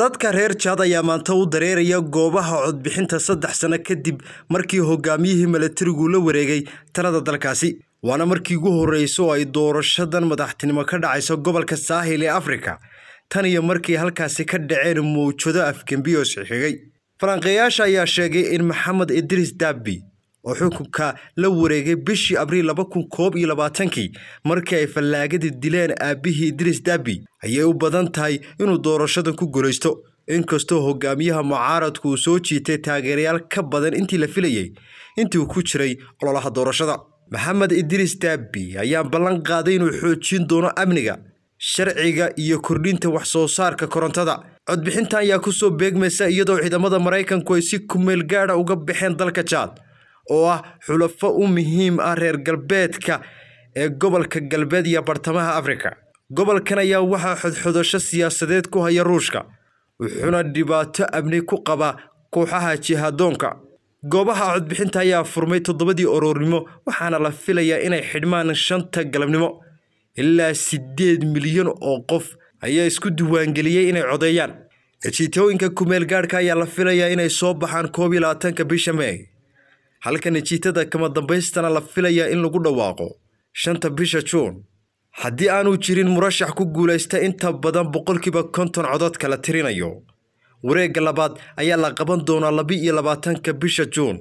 dadka reer jaad ayaa maanta u dareeraya goobaha codbixinta saddex sano kadib markii hogaamiyihii milatarigu la wareegay talada dalkaasi waana markii ugu horreyso oo ay doorashadan madaxtinimo ka dhacayso gobolka saahil ee afrika tan iyo markii halkaasi ka dhaceen mawjado afgembi xigay falanqeeyaasha ayaa sheegay in maxamed idriis daabi oo xukunka la wareegay bishii abriil laba kun koob iyo labaatankii markii ay fallaagadii dileen aabbihii idris daabi ayay u badan tahay inuu doorashada ku guulaysto inkastoo hogaamiyaha mucaaradku uu soo jiitay taageerayaal ka badan intii la filayey intii uu ku jiray ololaha doorashada maxamed idris daabi ayaa ballan qaaday inuu xoojin doono amniga sharciga iyo kordhinta wax soo saarka korontada codbixintan ayaa ku soo beegmaysa iyadoo ciidamada maraykanku ay si kumeel gaada ah uga baxeen dalka jaad oo ah xulafo u muhiim ah reer galbeedka ee gobolka galbeed iyo bartamaha afrika gobolkan ayaa waxaa xodxodasho siyaasadeed ku haya ruushka wuxuuna dhibaato amni ku qabaa kooxaha jihadoonka goobaha codbixinta ayaa furmay toddobadii aroornimo waxaana la filayaa inay xidhmaan shanta galabnimo ilaa siddeed milyan oo qof ayaa isku diiwaangeliyey inay codeeyaan eejitooyinka kumeel gaadhka ayaa la filayaa inay soo baxaan koob iyo labaatanka bisha mey halka natiijada kama dambaystana la filayaa in lagu dhawaaqo shanta bisha juun haddii aanuu jirin murashax ku guulaysta inta badan boqolkiiba konton codadka la tirinayo wareegga labaad ayaa la qaban doonaa laba iyo labaatanka bisha juun